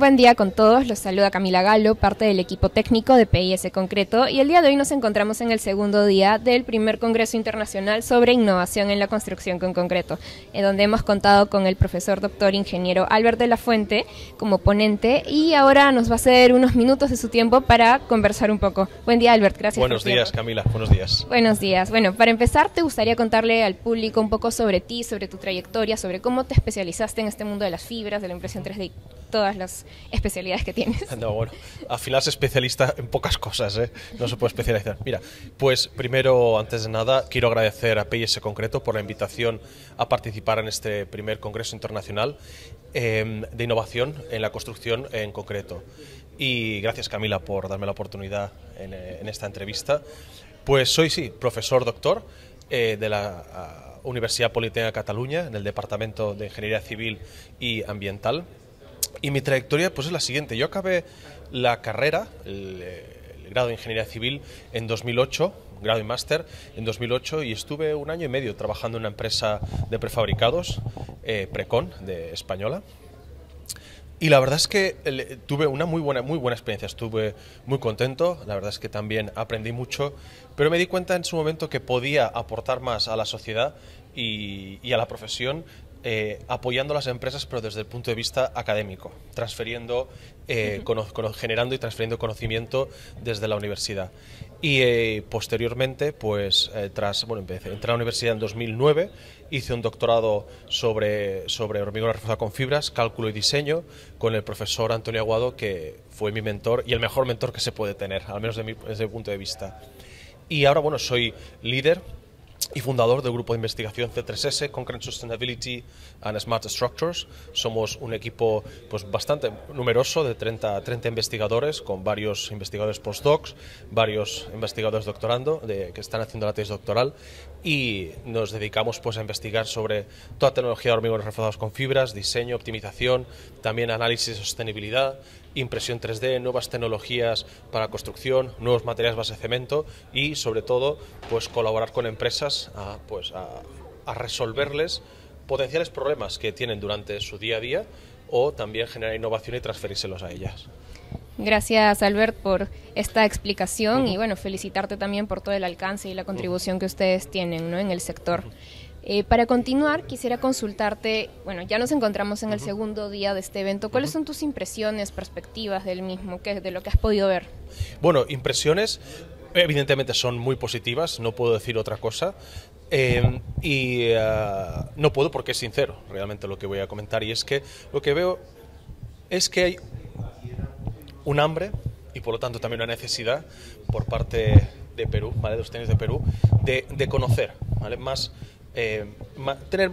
Buen día con todos, los saluda Camila Galo, parte del equipo técnico de PIS Concreto, y el día de hoy nos encontramos en el segundo día del primer Congreso Internacional sobre Innovación en la Construcción con Concreto, en donde hemos contado con el profesor doctor ingeniero Albert de la Fuente como ponente, y ahora nos va a ceder unos minutos de su tiempo para conversar un poco. Buen día, Albert, gracias. Buenos días, Camila, buenos días. Buenos días. Bueno, para empezar, te gustaría contarle al público un poco sobre ti, sobre tu trayectoria, sobre cómo te especializaste en este mundo de las fibras, de la impresión 3D todas las especialidades que tienes. No, bueno, al final especialista en pocas cosas, ¿eh? No se puede especializar. Mira, pues primero, antes de nada, quiero agradecer a PIS Concreto por la invitación a participar en este primer Congreso Internacional em, de Innovación en la Construcción en concreto. Y gracias Camila por darme la oportunidad en, eh, esta entrevista. Pues soy, sí, profesor doctor eh, de la... Ah, Universidad Politécnica de Cataluña, en el Departamento de Ingeniería Civil y Ambiental. Y mi trayectoria pues es la siguiente. Yo acabé la carrera, el, grado de Ingeniería Civil, en 2008 grado y máster en 2008 y estuve un año y medio trabajando en una empresa de prefabricados, eh, Precon, de española. Y la verdad es que eh, tuve una muy buena, muy buena experiencia, estuve muy contento, la verdad es que también aprendí mucho, pero me di cuenta en su momento que podía aportar más a la sociedad y a la profesión eh, apoyando las empresas, pero desde el punto de vista académico, eh, generando y transfiriendo conocimiento desde la universidad. Y eh, posteriormente, pues, tras, bueno, entré a la universidad en 2009, hice un doctorado sobre, sobre hormigón reforzado con fibras, cálculo y diseño, con el profesor Antonio Aguado, que fue mi mentor y el mejor mentor que se puede tener, al menos desde mi punto de vista. Y ahora, bueno, soy líder y fundador del grupo de investigación C3S, Concrete Sustainability and Smart Structures. Somos un equipo pues, bastante numeroso, de 30, 30 investigadores, con varios investigadores postdocs, varios investigadores doctorando de, que están haciendo la tesis doctoral y nos dedicamos pues, a investigar sobre toda tecnología de hormigones reforzados con fibras, diseño, optimización, también análisis de sostenibilidad, impresión 3D, nuevas tecnologías para construcción, nuevos materiales base de cemento y sobre todo pues colaborar con empresas a, pues, a, resolverles potenciales problemas que tienen durante su día a día o también generar innovación y transferírselos a ellas. Gracias, Albert, por esta explicación y bueno, felicitarte también por todo el alcance y la contribución que ustedes tienen ¿no? en el sector. Eh, para continuar, quisiera consultarte, bueno, ya nos encontramos en el segundo día de este evento, ¿cuáles son tus impresiones, perspectivas del mismo, que, de lo que has podido ver? Bueno, impresiones evidentemente son muy positivas, no puedo decir otra cosa. Em, y eh, no puedo porque es sincero realmente lo que voy a comentar y es que lo que veo es que hay un hambre y por lo tanto también una necesidad por parte de Perú, de los tenis de Perú, de, conocer ¿vale? más eh, tener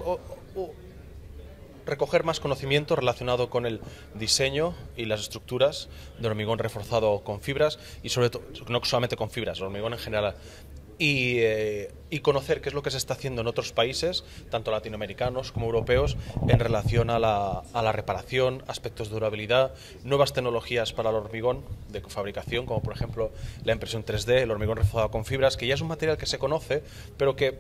recoger más conocimiento relacionado con el diseño y las estructuras de hormigón reforzado con fibras y sobre todo no solamente con fibras, hormigón en general eh, y, conocer qué es lo que se está haciendo en otros países, tanto latinoamericanos como europeos, en relación a la, a la reparación, aspectos de durabilidad, nuevas tecnologías para el hormigón de fabricación, como por ejemplo la impresión 3D, el hormigón reforzado con fibras, que ya es un material que se conoce, pero que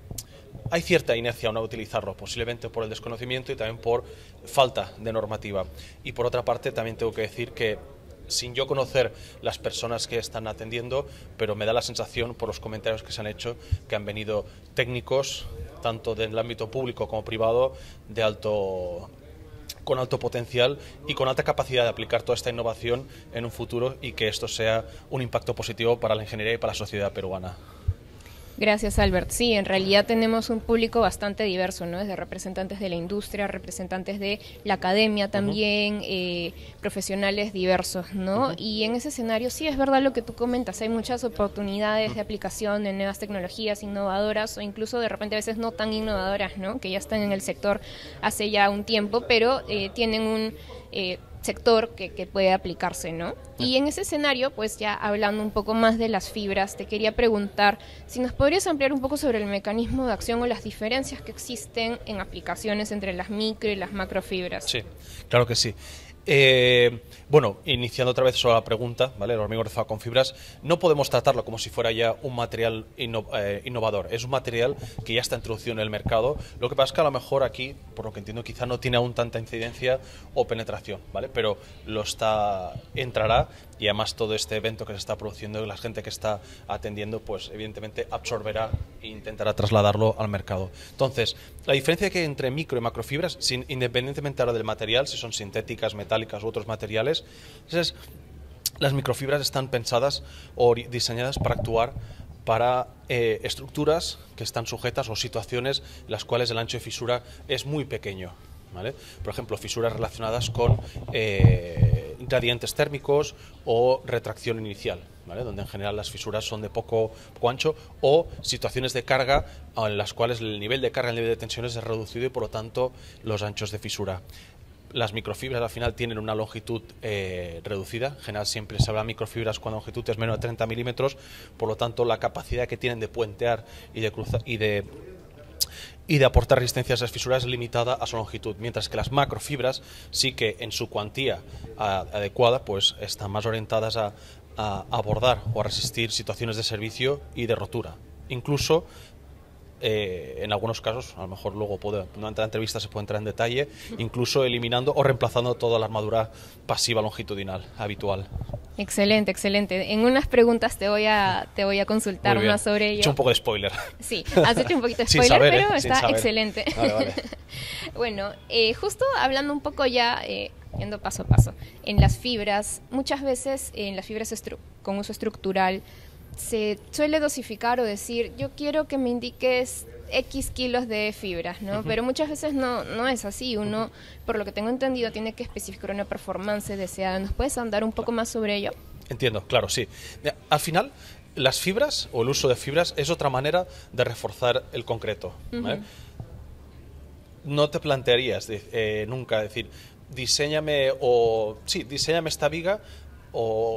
hay cierta inercia a no utilizarlo, posiblemente por el desconocimiento y también por falta de normativa. Y por otra parte, también tengo que decir que sin yo conocer las personas que están atendiendo, pero me da la sensación por los comentarios que se han hecho que han venido técnicos, tanto del ámbito público como privado, de con alto potencial y con alta capacidad de aplicar toda esta innovación en un futuro y que esto sea un impacto positivo para la ingeniería y para la sociedad peruana. Gracias, Albert. Sí, en realidad tenemos un público bastante diverso, ¿no? Desde representantes de la industria, representantes de la academia también, eh, profesionales diversos, ¿no? Y en ese escenario sí es verdad lo que tú comentas, hay muchas oportunidades de aplicación de nuevas tecnologías innovadoras o incluso de repente a veces no tan innovadoras, ¿no? Que ya están en el sector hace ya un tiempo, pero eh, tienen un... Eh, sector que, puede aplicarse, ¿no? Y en ese escenario, pues ya hablando un poco más de las fibras, te quería preguntar si nos podrías ampliar un poco sobre el mecanismo de acción o las diferencias que existen en aplicaciones entre las micro y las macrofibras. Sí, claro que sí. Eh, bueno, iniciando otra vez sobre la pregunta, ¿vale? El de Zona con fibras, no podemos tratarlo como si fuera ya un material eh, innovador. Es un material que ya está introducido en el mercado. Lo que pasa es que a lo mejor aquí, por lo que entiendo, quizá no tiene aún tanta incidencia o penetración, ¿vale? Pero lo está, entrará y además todo este evento que se está produciendo y la gente que está atendiendo, pues evidentemente absorberá e intentará trasladarlo al mercado. Entonces, la diferencia que entre micro y macrofibras, sin, independientemente ahora del material, si son sintéticas, metálicas u otros materiales, es las microfibras están pensadas o diseñadas para actuar para eh, estructuras que están sujetas o situaciones en las cuales el ancho de fisura es muy pequeño. ¿vale? Por ejemplo, fisuras relacionadas con eh, gradientes térmicos o retracción inicial, donde en general las fisuras son de poco, ancho, o situaciones de carga en las cuales el nivel de carga, el nivel de tensiones es reducido y por lo tanto los anchos de fisura. Las microfibras al final tienen una longitud eh, reducida, en general siempre se habla de microfibras cuando la longitud es menos de 30 milímetros, por lo tanto la capacidad que tienen de puentear y de cruzar y de y de aportar resistencia a esas fisuras limitada a su longitud, mientras que las macrofibras sí que en su cuantía ah, adecuada pues están más orientadas a, a abordar o a resistir situaciones de servicio y de rotura. Incluso eh, en algunos casos, a lo mejor luego puede, durante la entrevista se puede entrar en detalle, incluso eliminando o reemplazando toda la armadura pasiva longitudinal habitual. Excelente, excelente. En unas preguntas te voy a, te voy a consultar más sobre ello. He un poco de spoiler. Sí, has hecho un poquito de spoiler, ¿eh? pero está excelente. bueno, eh, justo hablando un poco ya, yendo paso a paso, en las fibras, muchas veces en las fibras con uso estructural, se suele dosificar o decir, yo quiero que me indiques X kilos de fibras, ¿no? Pero muchas veces no, no es así. Uno, por lo que tengo entendido, tiene que especificar una performance deseada. ¿Nos puedes andar un poco más sobre ello? Entiendo, claro, sí. Al final, las fibras o el uso de fibras es otra manera de reforzar el concreto. No te plantearías eh, nunca decir, diseñame o sí, diséñame esta viga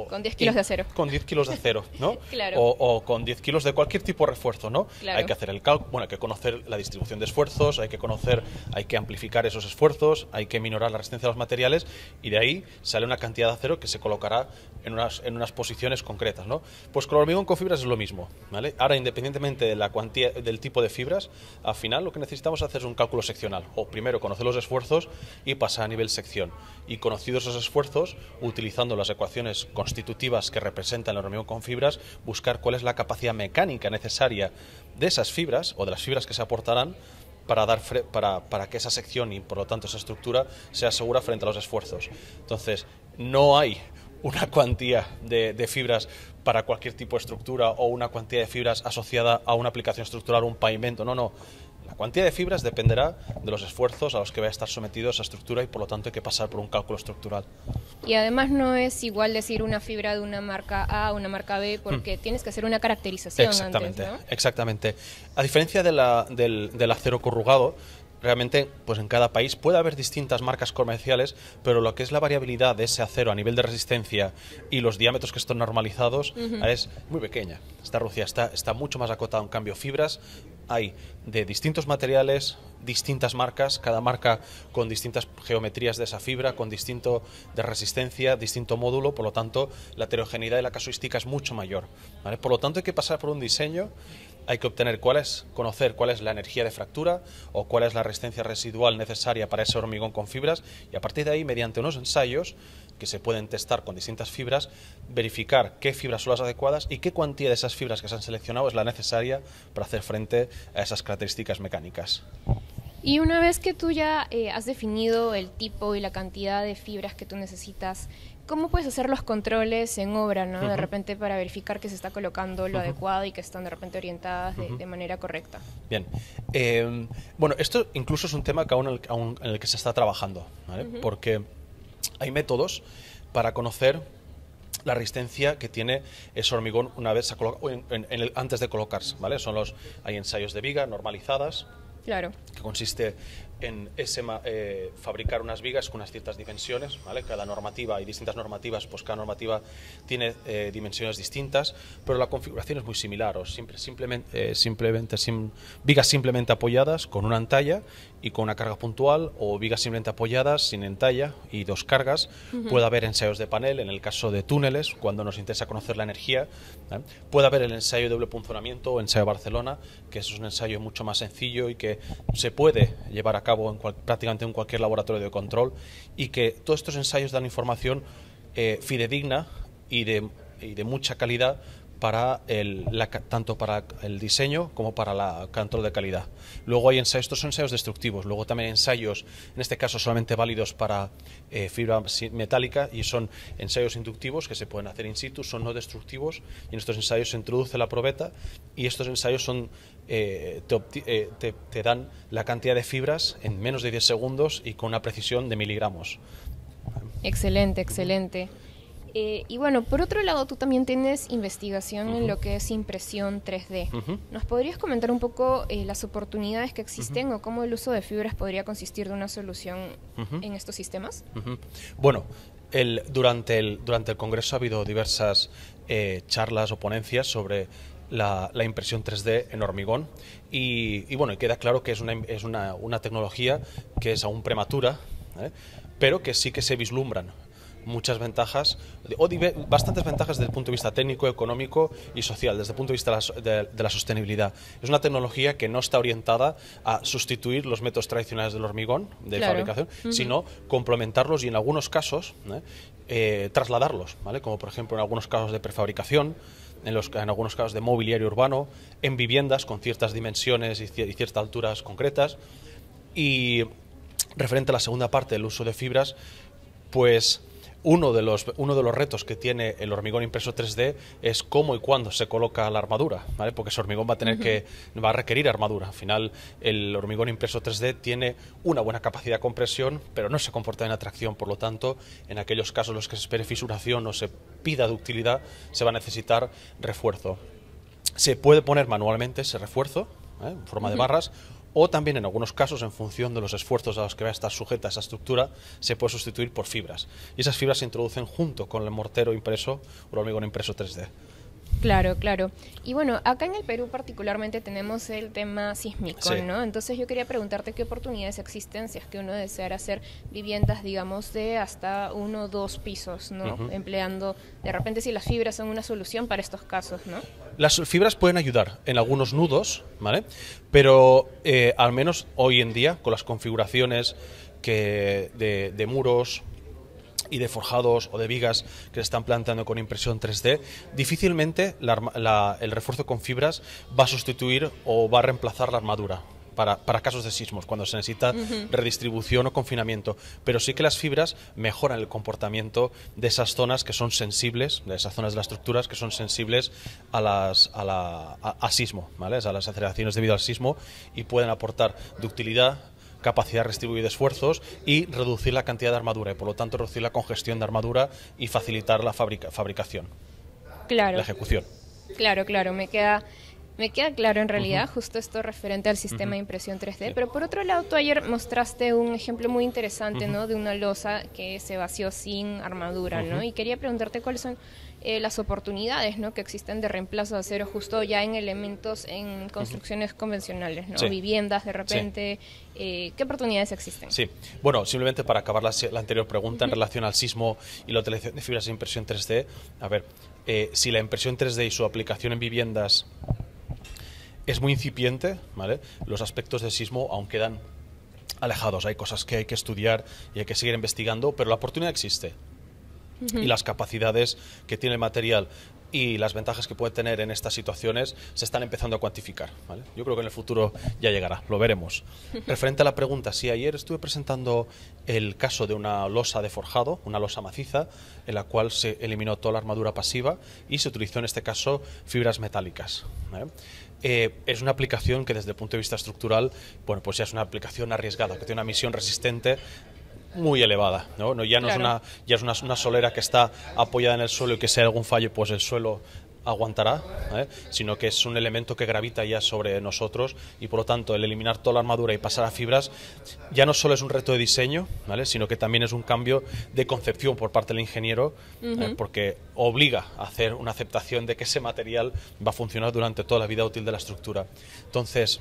con 10 kilos de acero. Con 10 kilos de acero, ¿no? o, con 10 kilos de cualquier tipo de refuerzo, ¿no? Hay que hacer el cálculo, hay que conocer la distribución de esfuerzos, hay que conocer, hay que amplificar esos esfuerzos, hay que minorar la resistencia de los materiales y de ahí sale una cantidad de acero que se colocará en unas, en unas posiciones concretas, ¿no? Pues con hormigón con fibras es lo mismo, ¿vale? Ahora, independientemente de la cuantía, del tipo de fibras, al final lo que necesitamos hacer es un cálculo seccional. O primero conocer los esfuerzos y pasar a nivel sección. Y conocidos esos esfuerzos, utilizando las ecuaciones constitutivas que representan el hormigón con fibras, buscar cuál es la capacidad mecánica necesaria de esas fibras o de las fibras que se aportarán para, dar para, para, que esa sección y por lo tanto esa estructura sea segura frente a los esfuerzos. Entonces, no hay una cuantía de, de, fibras para cualquier tipo de estructura o una cuantía de fibras asociada a una aplicación estructural o un pavimento. No, no. La cantidad de fibras dependerá de los esfuerzos a los que va a estar sometido esa estructura y por lo tanto hay que pasar por un cálculo estructural. Y además no es igual decir una fibra de una marca A a una marca B porque hmm. tienes que hacer una caracterización. Exactamente, antes, ¿no? exactamente. A diferencia del, acero corrugado, realmente pues en cada país puede haber distintas marcas comerciales, pero lo que es la variabilidad de ese acero a nivel de resistencia y los diámetros que están normalizados es muy pequeña. Esta Rusia está, está mucho más acotada en cambio fibras, hay de distintos materiales, distintas marcas, cada marca con distintas geometrías de esa fibra, con distinto de resistencia, distinto módulo, por lo tanto la heterogeneidad de la casuística es mucho mayor. Por lo tanto hay que pasar por un diseño, hay que obtener cuál es, conocer cuál es la energía de fractura o cuál es la resistencia residual necesaria para ese hormigón con fibras y a partir de ahí, mediante unos ensayos, que se pueden testar con distintas fibras, verificar qué fibras son las adecuadas y qué cuantía de esas fibras que se han seleccionado es la necesaria para hacer frente a esas características mecánicas. Y una vez que tú ya eh, has definido el tipo y la cantidad de fibras que tú necesitas, ¿cómo puedes hacer los controles en obra, ¿no? De repente para verificar que se está colocando lo adecuado y que están de repente orientadas de, manera correcta. Bien. Eh, bueno, esto incluso es un tema que en el que se está trabajando, ¿vale? Porque hay métodos para conocer la resistencia que tiene ese hormigón una vez antes de colocarse, ¿vale? Son los hay ensayos de viga normalizadas. Claro. Que consiste en ese, eh, fabricar unas vigas con unas ciertas dimensiones, ¿vale? Cada normativa, y distintas normativas, pues cada normativa tiene eh, dimensiones distintas, pero la configuración es muy similar, o eh, simplemente, simplemente vigas simplemente apoyadas con una entalla y con una carga puntual, o vigas simplemente apoyadas sin entalla y dos cargas. Puede haber ensayos de panel, en el caso de túneles, cuando nos interesa conocer la energía. Puede haber el ensayo de doble punzonamiento o ensayo Barcelona, que es un ensayo mucho más sencillo y que se puede llevar a cabo en prácticamente en cualquier laboratorio de control y que todos estos ensayos dan información eh, fidedigna y de, y de mucha calidad tanto para el diseño como para el control de calidad. Luego hay ensayos, estos son ensayos destructivos, luego también ensayos, en este caso solamente válidos para eh, fibra metálica y son ensayos inductivos que se pueden hacer in situ, son no destructivos y en estos ensayos se introduce la probeta y estos ensayos son, eh, eh, te dan la cantidad de fibras en menos de 10 segundos y con una precisión de miligramos. Excelente, excelente. Eh, y bueno, por otro lado, tú también tienes investigación en lo que es impresión 3D. ¿Nos podrías comentar un poco eh, las oportunidades que existen o cómo el uso de fibras podría consistir de una solución en estos sistemas? Bueno, durante, el, durante el Congreso ha habido diversas eh, charlas o ponencias sobre la, impresión 3D en hormigón y, bueno, queda claro que es una, tecnología que es aún prematura, pero que sí que se vislumbran muchas ventajas, o bastantes ventajas desde el punto de vista técnico, económico y social, desde el punto de vista de la, sostenibilidad. Es una tecnología que no está orientada a sustituir los métodos tradicionales del hormigón de fabricación, sino complementarlos y en algunos casos ¿eh? Eh, trasladarlos, ¿vale? como por ejemplo en algunos casos de prefabricación. En, los, en, algunos casos de mobiliario urbano, en viviendas con ciertas dimensiones y, ciertas alturas concretas. Y referente a la segunda parte del uso de fibras, pues uno de, los, uno de los retos que tiene el hormigón impreso 3D es cómo y cuándo se coloca la armadura, ¿vale? Porque ese hormigón va a tener que va a requerir armadura. Al final el hormigón impreso 3D tiene una buena capacidad de compresión, pero no se comporta en atracción, por lo tanto, en aquellos casos en los que se espere fisuración o se pida ductilidad, se va a necesitar refuerzo. Se puede poner manualmente ese refuerzo ¿eh? en forma de barras o también en algunos casos, en función de los esfuerzos a los que va a estar sujeta esa estructura, se puede sustituir por fibras. Y esas fibras se introducen junto con el mortero impreso o el hormigón impreso 3D. Claro, claro. Y bueno, acá en el Perú particularmente tenemos el tema sísmico, ¿no? Entonces yo quería preguntarte qué oportunidades existen si es que uno desea hacer viviendas, digamos, de hasta uno o dos pisos, ¿no? Empleando, de repente, si las fibras son una solución para estos casos, ¿no? Las fibras pueden ayudar en algunos nudos, ¿vale? Pero eh, al menos hoy en día, con las configuraciones que de muros, y de forjados o de vigas que se están planteando con impresión 3D, difícilmente el refuerzo con fibras va a sustituir o va a reemplazar la armadura. Para, casos de sismos, cuando se necesita redistribución o confinamiento. Pero sí que las fibras mejoran el comportamiento de esas zonas que son sensibles, de esas zonas de las estructuras que son sensibles a, las, a, la, sismo, a las aceleraciones debido al sismo y pueden aportar ductilidad, capacidad de de esfuerzos y reducir la cantidad de armadura y por lo tanto reducir la congestión de armadura y facilitar la fabricación, claro. la ejecución. Claro, claro, me queda me queda claro en realidad justo esto referente al sistema de impresión 3D, pero por otro lado tú ayer mostraste un ejemplo muy interesante, ¿no? De una losa que se vació sin armadura, ¿no? Y quería preguntarte cuáles son eh, las oportunidades, ¿no? Que existen de reemplazo de acero justo ya en elementos, en construcciones convencionales, ¿no? Viviendas de repente. Eh, ¿Qué oportunidades existen? Sí, bueno, simplemente para acabar la, anterior pregunta en relación al sismo y la utilización de fibras de impresión 3D, a ver, eh, si la impresión 3D y su aplicación en viviendas es muy incipiente, ¿vale? Los aspectos del sismo aún quedan alejados, hay cosas que hay que estudiar y hay que seguir investigando, pero la oportunidad existe. Y las capacidades que tiene el material y las ventajas que puede tener en estas situaciones se están empezando a cuantificar. Yo creo que en el futuro ya llegará, lo veremos. Referente a la pregunta, sí, ayer estuve presentando el caso de una losa de forjado, una losa maciza, en la cual se eliminó toda la armadura pasiva y se utilizó en este caso fibras metálicas. Eh, es una aplicación que desde el punto de vista estructural, bueno, pues ya es una aplicación arriesgada, que tiene una misión resistente muy elevada, ¿no? ya no es, una, ya es una, solera que está apoyada en el suelo y que si hay algún fallo, pues el suelo aguantará, ¿eh? sino que es un elemento que gravita ya sobre nosotros y por lo tanto el eliminar toda la armadura y pasar a fibras ya no solo es un reto de diseño, sino que también es un cambio de concepción por parte del ingeniero ¿eh? porque obliga a hacer una aceptación de que ese material va a funcionar durante toda la vida útil de la estructura. Entonces,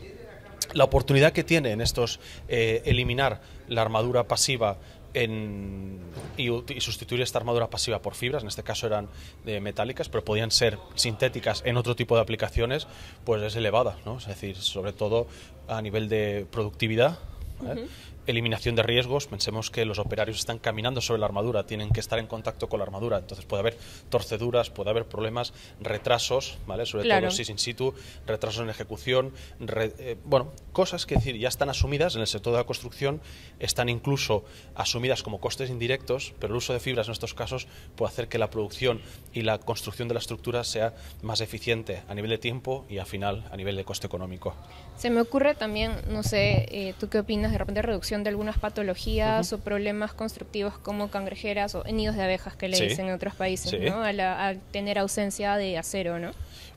la oportunidad que tiene en estos eh, eliminar la armadura pasiva en, y, sustituir esta armadura pasiva por fibras, en este caso eran de eh, metálicas, pero podían ser sintéticas en otro tipo de aplicaciones, pues es elevada, ¿no? es decir, sobre todo a nivel de productividad. ¿eh? eliminación de riesgos, pensemos que los operarios están caminando sobre la armadura, tienen que estar en contacto con la armadura, entonces puede haber torceduras, puede haber problemas, retrasos, ¿vale? Sobre todo si es in situ, retrasos en ejecución, eh, bueno, cosas que decir, ya están asumidas en el sector de la construcción, están incluso asumidas como costes indirectos, pero el uso de fibras en estos casos puede hacer que la producción y la construcción de la estructura sea más eficiente a nivel de tiempo y al final a nivel de coste económico. Se me ocurre también, no sé, eh, ¿tú qué opinas de repente reducción de algunas patologías o problemas constructivos como cangrejeras o nidos de abejas que le dicen en otros países, ¿no? A, tener ausencia de acero, ¿no?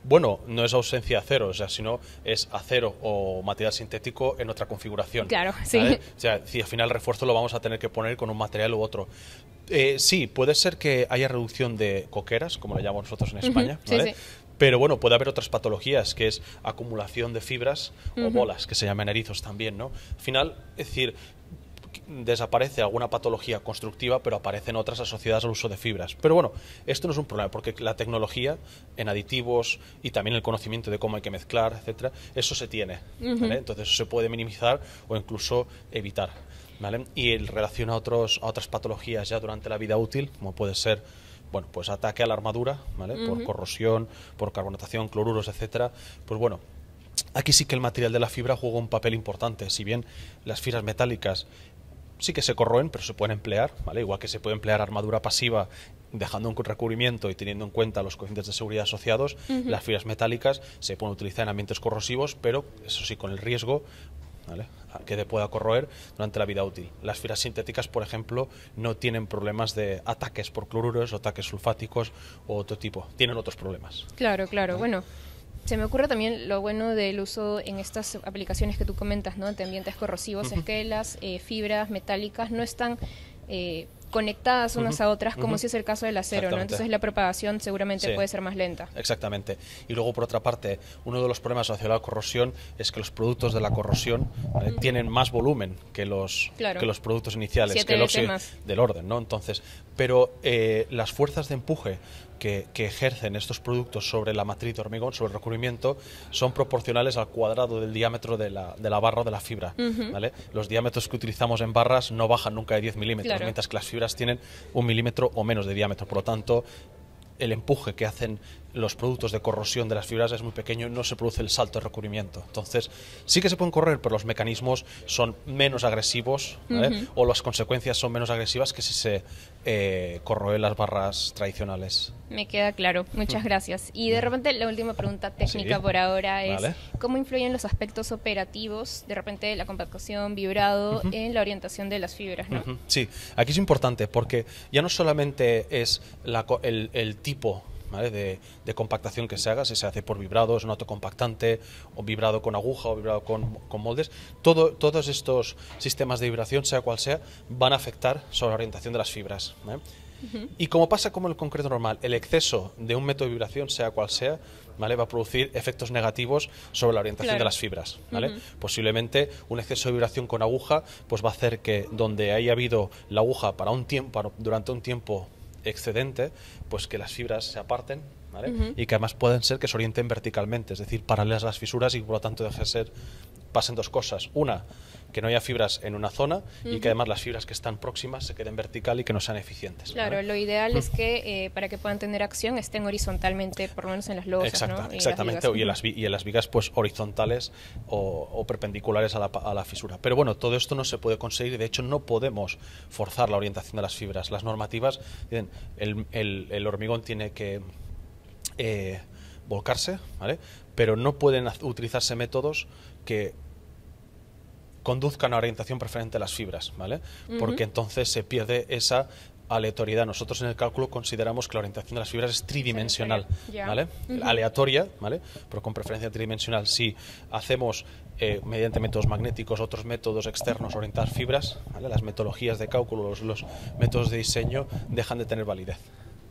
bueno, no es ausencia de acero, o sea, sino es acero o material sintético en otra configuración. Claro, sí. O sea, si al final el refuerzo lo vamos a tener que poner con un material u otro. Eh, sí, puede ser que haya reducción de coqueras, como le llamamos nosotros en España, sí. Pero bueno, puede haber otras patologías, que es acumulación de fibras o bolas, que se llaman erizos también, ¿no? Al final, es decir, desaparece alguna patología constructiva, pero aparecen otras asociadas al uso de fibras. Pero bueno, esto no es un problema, porque la tecnología en aditivos y también el conocimiento de cómo hay que mezclar, etcétera, eso se tiene. Entonces, eso se puede minimizar o incluso evitar. ¿vale? Y en relación a, otros, a otras patologías ya durante la vida útil, como puede ser bueno, pues ataque a la armadura, ¿vale? Por corrosión, por carbonatación, cloruros, etcétera. Pues bueno, aquí sí que el material de la fibra juega un papel importante. Si bien las fibras metálicas sí que se corroen, pero se pueden emplear, ¿vale? Igual que se puede emplear armadura pasiva dejando un recubrimiento y teniendo en cuenta los coeficientes de seguridad asociados, las fibras metálicas se pueden utilizar en ambientes corrosivos, pero eso sí, con el riesgo que te pueda corroer durante la vida útil. Las fibras sintéticas, por ejemplo, no tienen problemas de ataques por cloruros, ataques sulfáticos o otro tipo. Tienen otros problemas. Claro, claro. Bueno, se me ocurre también lo bueno del uso en estas aplicaciones que tú comentas, ¿no? en ambientes corrosivos, esquelas, es que las eh, fibras metálicas no están eh, conectadas unas a otras, como si es el caso del acero, ¿no? Entonces la propagación seguramente puede ser más lenta. Exactamente. Y luego, por otra parte, uno de los problemas asociados a la corrosión es que los productos de la corrosión eh, tienen más volumen que los, que los productos iniciales, que el del orden, ¿no? Entonces, pero eh, las fuerzas de empuje que, ejercen estos productos sobre la matriz de hormigón, sobre el recubrimiento, son proporcionales al cuadrado del diámetro de la, barra o de la fibra. ¿vale? Los diámetros que utilizamos en barras no bajan nunca de 10 milímetros, mientras que las fibras tienen un milímetro o menos de diámetro. Por lo tanto, el empuje que hacen los productos de corrosión de las fibras es muy pequeño y no se produce el salto de recubrimiento. Entonces, sí que se pueden correr, pero los mecanismos son menos agresivos ¿eh? o las consecuencias son menos agresivas que si se eh, corroen las barras tradicionales. Me queda claro, muchas gracias. Y de repente la última pregunta técnica por ahora es, ¿cómo influyen los aspectos operativos, de repente la compactación, vibrado, en la orientación de las fibras? ¿no? Sí, aquí es importante porque ya no solamente es el tipo de, compactación que se haga, si se hace por vibrados es un autocompactante, o vibrado con aguja, o vibrado con, moldes, todo, todos estos sistemas de vibración, sea cual sea, van a afectar sobre la orientación de las fibras. Y como pasa como el concreto normal, el exceso de un método de vibración, sea cual sea, ¿vale? va a producir efectos negativos sobre la orientación de las fibras. Posiblemente un exceso de vibración con aguja pues va a hacer que donde haya habido la aguja para un tiempo, durante un tiempo excedente, pues que las fibras se aparten y que además pueden ser que se orienten verticalmente, es decir, paralelas a las fisuras y por lo tanto debe ser, pasen dos cosas. Una, que no haya fibras en una zona y que además las fibras que están próximas se queden vertical y que no sean eficientes. Claro, lo ideal es que eh, para que puedan tener acción estén horizontalmente, por lo menos en las losas. Exactamente, y, en las, vigas, y en las vigas pues horizontales o, perpendiculares a la, a la, fisura. Pero bueno, todo esto no se puede conseguir de hecho no podemos forzar la orientación de las fibras. Las normativas el, el hormigón tiene que eh, volcarse, ¿vale? Pero no pueden utilizarse métodos que conduzcan a orientación preferente a las fibras, ¿vale? Porque entonces se pierde esa aleatoriedad. Nosotros en el cálculo consideramos que la orientación de las fibras es tridimensional, ¿vale? Aleatoria, ¿vale? Pero con preferencia tridimensional. Si hacemos eh, mediante métodos magnéticos, otros métodos externos, orientar fibras, ¿vale? las metodologías de cálculo, los métodos de diseño dejan de tener validez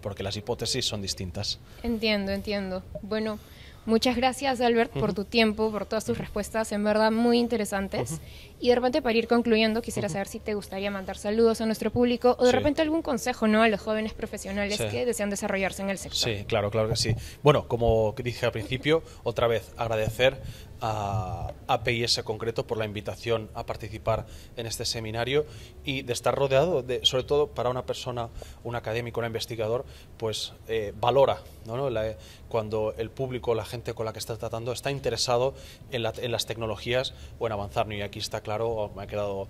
porque las hipótesis son distintas. Entiendo, entiendo. Bueno, muchas gracias Albert por tu tiempo, por todas tus respuestas, en verdad muy interesantes. Y de repente para ir concluyendo, quisiera saber si te gustaría mandar saludos a nuestro público o de repente algún consejo ¿no? a los jóvenes profesionales que desean desarrollarse en el sector. Sí, claro, claro que sí. Bueno, como dije al principio, otra vez agradecer a PIS concreto por la invitación a participar en este seminario y de estar rodeado, de, sobre todo para una persona, un académico, un investigador, pues eh, valora cuando el público, la gente con la que estás tratando está interesado en, las tecnologías o en avanzar. ¿no? Y aquí está claro, me ha quedado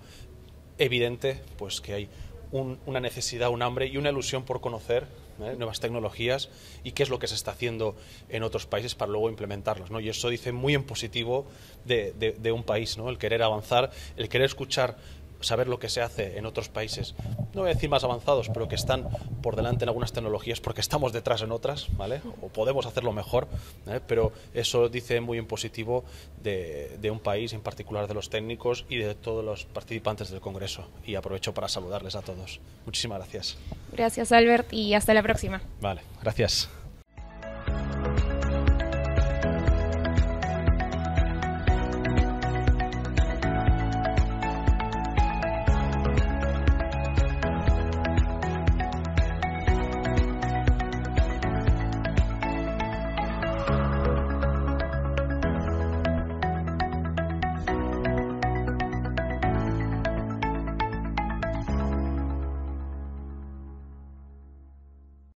evidente pues que hay una necesidad, un hambre y una ilusión por conocer ¿eh? nuevas tecnologías y qué es lo que se está haciendo en otros países para luego implementarlas. ¿no? Y eso dice muy en positivo de, de un país, ¿no? el querer avanzar, el querer escuchar saber lo que se hace en otros países, no voy a decir más avanzados, pero que están por delante en algunas tecnologías porque estamos detrás en otras, ¿vale? O podemos hacerlo mejor, ¿eh? pero eso dice muy en positivo de, de un país, en particular de los técnicos y de todos los participantes del Congreso. Y aprovecho para saludarles a todos. Muchísimas gracias. Gracias, Albert, y hasta la próxima. Vale, gracias.